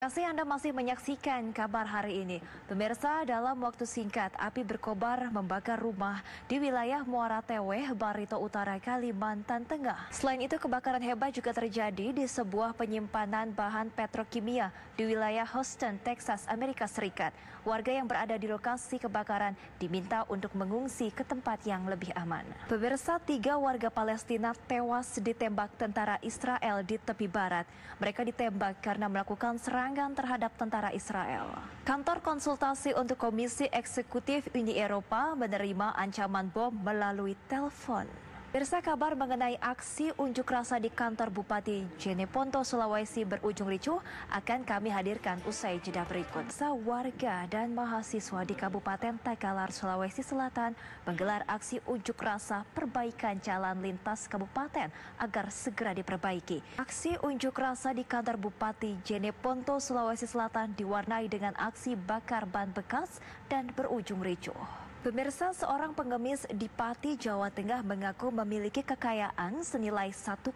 kasih Anda masih menyaksikan kabar hari ini. Pemirsa, dalam waktu singkat, api berkobar membakar rumah di wilayah Muara Teweh, Barito Utara, Kalimantan Tengah. Selain itu, kebakaran hebat juga terjadi di sebuah penyimpanan bahan petrokimia di wilayah Houston, Texas, Amerika Serikat. Warga yang berada di lokasi kebakaran diminta untuk mengungsi ke tempat yang lebih aman. Pemirsa, tiga warga Palestina tewas ditembak tentara Israel di tepi barat. Mereka ditembak karena melakukan serangan serangan terhadap tentara Israel. Kantor konsultasi untuk Komisi Eksekutif Uni Eropa menerima ancaman bom melalui telepon. Persa kabar mengenai aksi unjuk rasa di kantor Bupati Jeneponto, Sulawesi berujung ricuh akan kami hadirkan usai jeda berikut. Sa warga dan mahasiswa di Kabupaten Takalar, Sulawesi Selatan menggelar aksi unjuk rasa perbaikan jalan lintas kabupaten agar segera diperbaiki. Aksi unjuk rasa di kantor Bupati Jeneponto, Sulawesi Selatan diwarnai dengan aksi bakar ban bekas dan berujung ricuh. Pemirsa, seorang pengemis di Pati, Jawa Tengah mengaku memiliki kekayaan senilai 1,3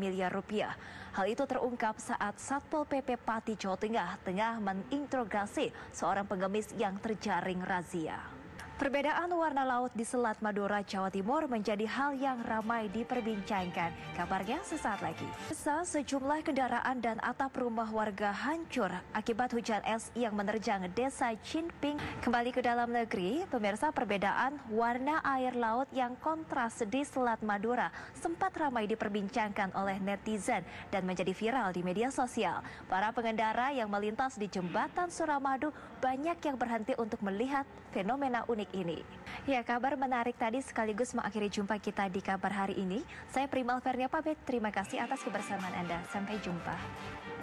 miliar rupiah. Hal itu terungkap saat Satpol PP Pati, Jawa Tengah tengah menginterogasi seorang pengemis yang terjaring razia. Perbedaan warna laut di Selat Madura, Jawa Timur menjadi hal yang ramai diperbincangkan. Kabarnya sesaat lagi. Sesa sejumlah kendaraan dan atap rumah warga hancur akibat hujan es yang menerjang desa Cinping. Kembali ke dalam negeri, pemirsa perbedaan warna air laut yang kontras di Selat Madura sempat ramai diperbincangkan oleh netizen dan menjadi viral di media sosial. Para pengendara yang melintas di jembatan Suramadu banyak yang berhenti untuk melihat fenomena unik ini. Ya, kabar menarik tadi sekaligus mengakhiri jumpa kita di kabar hari ini. Saya Primal Fernia pamit. Terima kasih atas kebersamaan Anda. Sampai jumpa.